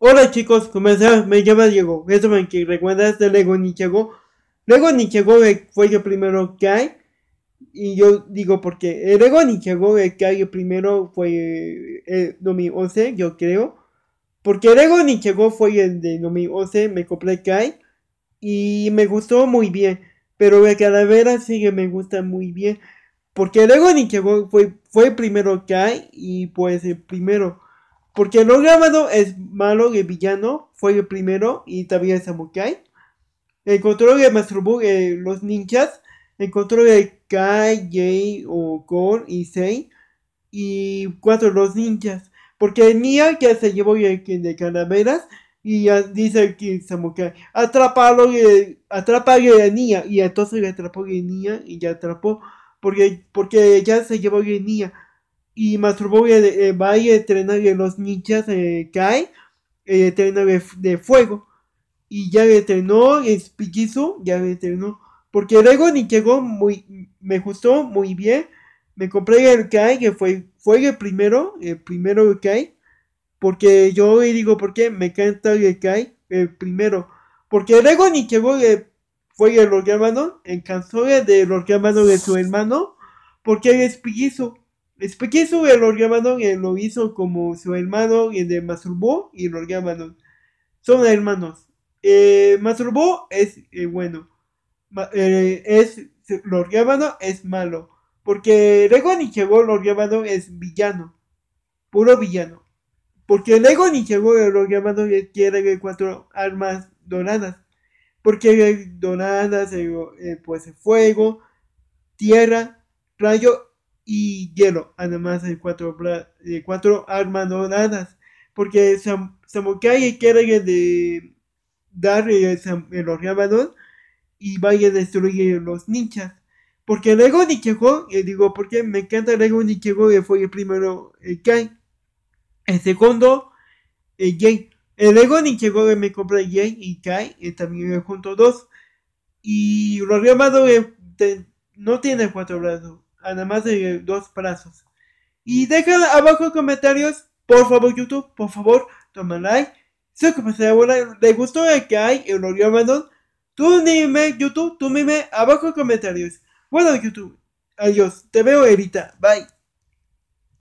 Hola chicos, ¿cómo están? Me llamo Diego. que recuerdas este de Lego Nichego. Lego Nichego eh, fue el primero que Y yo digo porque el eh, Lego Nichego eh, que hay primero fue el 2011, yo creo. Porque el Lego Nichego fue el de 2011, me compré Kai Y me gustó muy bien. Pero la calavera sí que me gusta muy bien. Porque el Lego Nichego fue, fue el primero que hay y pues el primero. Porque el grabado es malo el villano, fue el primero y también el samukai. El que de Master eh, los ninjas. Encontró Kai, Jay o Gon y Sei. Y cuatro, los ninjas. Porque Nia ya se llevó a quien de calaveras. Y ya dice que Samukai, atrapalo, eh, a Nia. Y entonces le atrapó a Nia y ya atrapó. Porque, porque ya se llevó a Nia y Masturbó eh, eh, va a entrenar a los ninjas eh, kai eh, de, fuego. Y ya le entrenó, es ya le entrenó. Porque luego ni llegó muy, me gustó muy bien. Me compré el Kai, que fue, fue el primero, el primero que Porque yo le digo, porque me encanta el Kai, el primero. Porque luego ni llegó, fue el hermano, el de los hermano de su hermano. Porque es es que su el eh, lo hizo como su hermano de Masturbó y el Orgamadon. Son hermanos. Eh, es eh, bueno. Eh, es es malo. Porque Lego Nichego Lord es villano. Puro villano. Porque Lego Nichego Lord Gamadon quiere cuatro armas doradas. Porque doradas, pues fuego, tierra, rayo y hielo. Además hay cuatro, cuatro armas doradas. Porque Sam quiere de dar el los rábanos y vaya a destruir los ninjas. Porque Lego Nichego, y eh, digo, porque me encanta Lego Nichego, que eh, fue el primero Kai. Eh, el segundo, Jay. El Lego Nichego que me compra Jay y Kai, también junto dos. Y los rábanos no tiene cuatro brazos más de dos brazos. Y deja abajo comentarios, por favor YouTube, por favor, toma like. Si le gustó el que hay, el Oriol tú dime YouTube, tú dime abajo comentarios. Bueno YouTube, adiós, te veo Evita, bye.